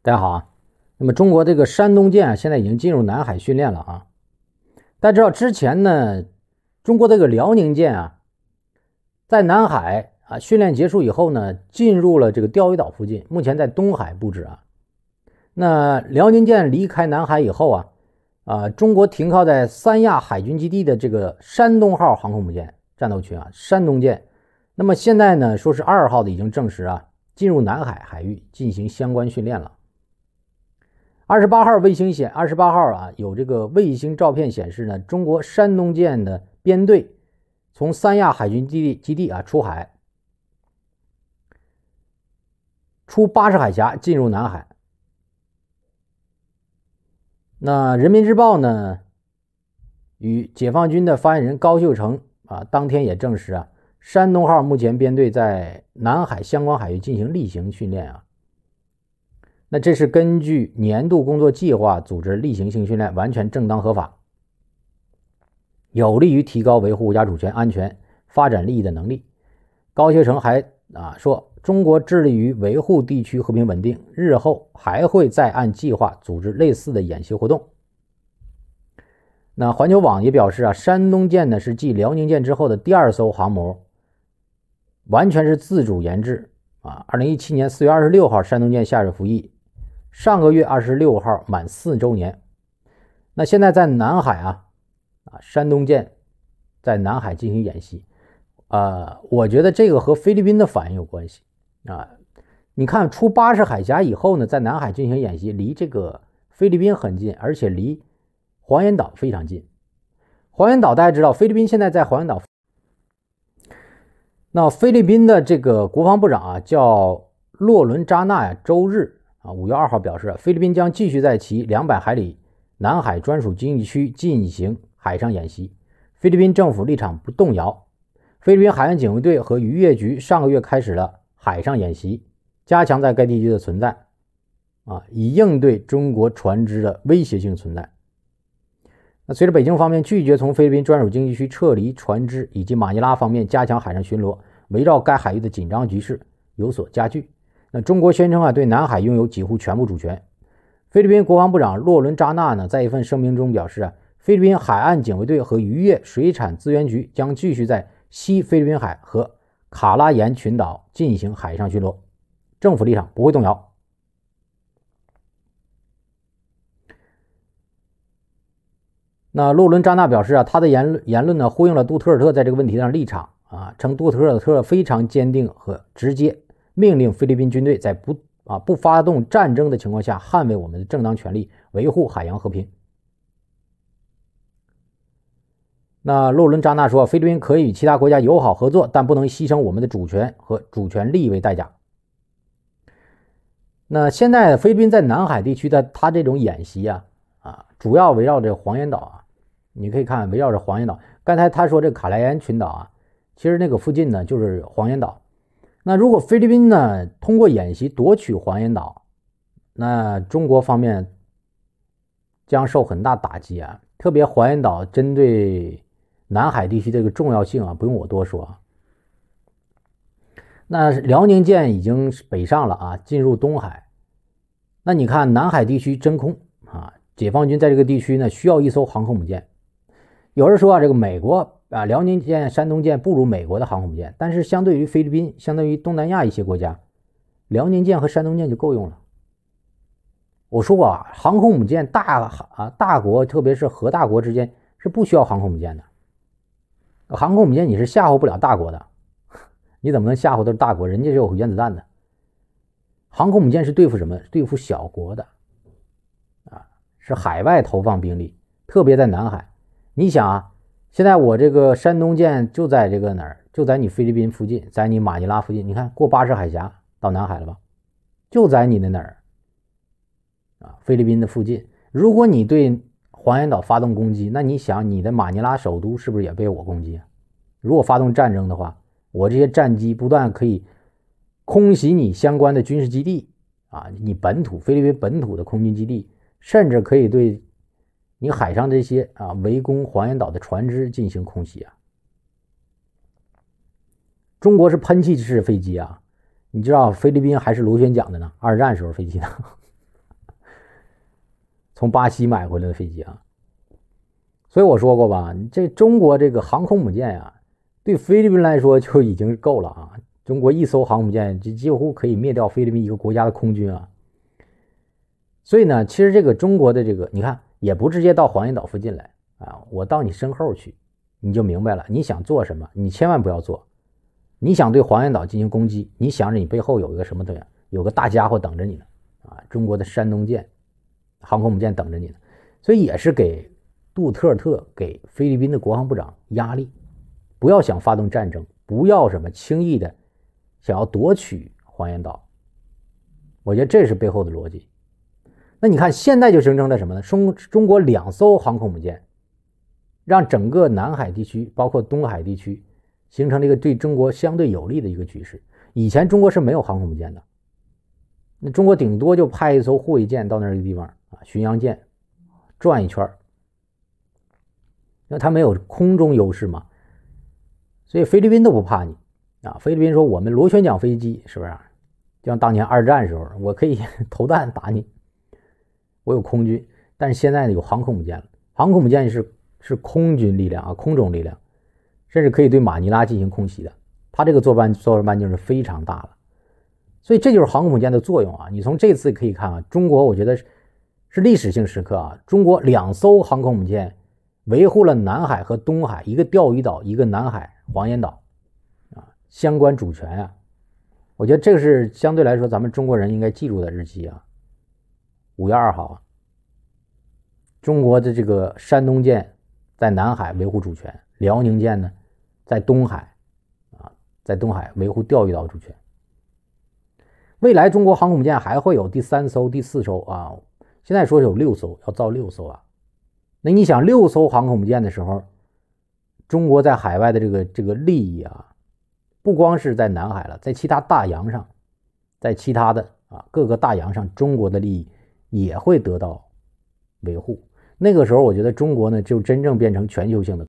大家好啊，那么中国这个山东舰啊，现在已经进入南海训练了啊。大家知道之前呢，中国这个辽宁舰啊，在南海啊训练结束以后呢，进入了这个钓鱼岛附近，目前在东海布置啊。那辽宁舰离开南海以后啊，啊，中国停靠在三亚海军基地的这个山东号航空母舰战斗群啊，山东舰，那么现在呢，说是二号的已经证实啊，进入南海海域进行相关训练了。二十八号卫星显，二十八号啊，有这个卫星照片显示呢，中国山东舰的编队从三亚海军基地基地啊出海，出巴士海峡进入南海。那《人民日报》呢，与解放军的发言人高秀成啊，当天也证实啊，山东号目前编队在南海相关海域进行例行训练啊。那这是根据年度工作计划组织例行性训练，完全正当合法，有利于提高维护国家主权安全发展利益的能力。高学成还啊说，中国致力于维护地区和平稳定，日后还会再按计划组织类似的演习活动。那环球网也表示啊，山东舰呢是继辽宁舰之后的第二艘航母，完全是自主研制啊。二零一七年四月二十六号，山东舰下水服役。上个月二十六号满四周年，那现在在南海啊啊，山东舰在南海进行演习啊，我觉得这个和菲律宾的反应有关系啊。你看出巴士海峡以后呢，在南海进行演习，离这个菲律宾很近，而且离黄岩岛非常近。黄岩岛大家知道，菲律宾现在在黄岩岛。那菲律宾的这个国防部长啊，叫洛伦扎纳呀，周日。啊，五月二号表示，菲律宾将继续在其两百海里南海专属经济区进行海上演习。菲律宾政府立场不动摇。菲律宾海岸警卫队和渔业局上个月开始了海上演习，加强在该地区的存在，啊，以应对中国船只的威胁性存在。那随着北京方面拒绝从菲律宾专属经济区撤离船只，以及马尼拉方面加强海上巡逻，围绕该海域的紧张局势有所加剧。那中国宣称啊，对南海拥有几乎全部主权。菲律宾国防部长洛伦扎纳呢，在一份声明中表示，啊，菲律宾海岸警卫队和渔业水产资源局将继续在西菲律宾海和卡拉延群岛进行海上巡逻，政府立场不会动摇。那洛伦扎纳表示啊，他的言论言论呢，呼应了杜特尔特在这个问题上的立场啊，称杜特尔特非常坚定和直接。命令菲律宾军队在不啊不发动战争的情况下捍卫我们的正当权利，维护海洋和平。那洛伦扎纳说，菲律宾可以与其他国家友好合作，但不能牺牲我们的主权和主权利益为代价。那现在菲律宾在南海地区的他这种演习啊啊，主要围绕着黄岩岛啊，你可以看围绕着黄岩岛。刚才他说这卡莱安群岛啊，其实那个附近呢就是黄岩岛。那如果菲律宾呢通过演习夺取黄岩岛，那中国方面将受很大打击啊！特别黄岩岛针对南海地区这个重要性啊，不用我多说啊。那辽宁舰已经北上了啊，进入东海。那你看南海地区真空啊，解放军在这个地区呢需要一艘航空母舰。有人说啊，这个美国。啊，辽宁舰、山东舰不如美国的航空母舰，但是相对于菲律宾、相对于东南亚一些国家，辽宁舰和山东舰就够用了。我说过啊，航空母舰大啊，大国特别是核大国之间是不需要航空母舰的。航空母舰你是吓唬不了大国的，你怎么能吓唬到大国？人家是有原子弹的。航空母舰是对付什么？对付小国的，啊，是海外投放兵力，特别在南海。你想啊。现在我这个山东舰就在这个哪儿，就在你菲律宾附近，在你马尼拉附近。你看过巴士海峡到南海了吧？就在你的哪儿？啊，菲律宾的附近。如果你对黄岩岛发动攻击，那你想你的马尼拉首都是不是也被我攻击？如果发动战争的话，我这些战机不但可以空袭你相关的军事基地啊，你本土菲律宾本土的空军基地，甚至可以对。你海上这些啊围攻黄岩岛的船只进行空袭啊，中国是喷气式飞机啊，你知道菲律宾还是螺旋桨的呢？二战时候飞机呢，从巴西买回来的飞机啊。所以我说过吧，这中国这个航空母舰呀，对菲律宾来说就已经够了啊。中国一艘航母舰就几乎可以灭掉菲律宾一个国家的空军啊。所以呢，其实这个中国的这个你看。也不直接到黄岩岛附近来啊！我到你身后去，你就明白了。你想做什么，你千万不要做。你想对黄岩岛进行攻击，你想着你背后有一个什么东西，有个大家伙等着你呢啊！中国的山东舰航空母舰等着你呢，所以也是给杜特尔特、给菲律宾的国防部长压力，不要想发动战争，不要什么轻易的想要夺取黄岩岛。我觉得这是背后的逻辑。那你看，现在就形成了什么呢？中中国两艘航空母舰，让整个南海地区，包括东海地区，形成了一个对中国相对有利的一个局势。以前中国是没有航空母舰的，那中国顶多就派一艘护卫舰到那个地方啊，巡洋舰转一圈那它没有空中优势嘛，所以菲律宾都不怕你啊。菲律宾说：“我们螺旋桨飞机是不是？就像当年二战时候，我可以 投弹打你。”我有空军，但是现在呢，有航空母舰了。航空母舰是是空军力量啊，空中力量，甚至可以对马尼拉进行空袭的。它这个作战作战半径是非常大了，所以这就是航空母舰的作用啊。你从这次可以看啊，中国我觉得是历史性时刻啊。中国两艘航空母舰维护了南海和东海，一个钓鱼岛，一个南海黄岩岛啊，相关主权呀。我觉得这个是相对来说咱们中国人应该记住的日期啊。五月二号啊，中国的这个山东舰在南海维护主权，辽宁舰呢在东海，啊，在东海维护钓鱼岛主权。未来中国航空母舰还会有第三艘、第四艘啊，现在说有六艘要造六艘啊。那你想，六艘航空母舰的时候，中国在海外的这个这个利益啊，不光是在南海了，在其他大洋上，在其他的啊各个大洋上，中国的利益。也会得到维护。那个时候，我觉得中国呢，就真正变成全球性的。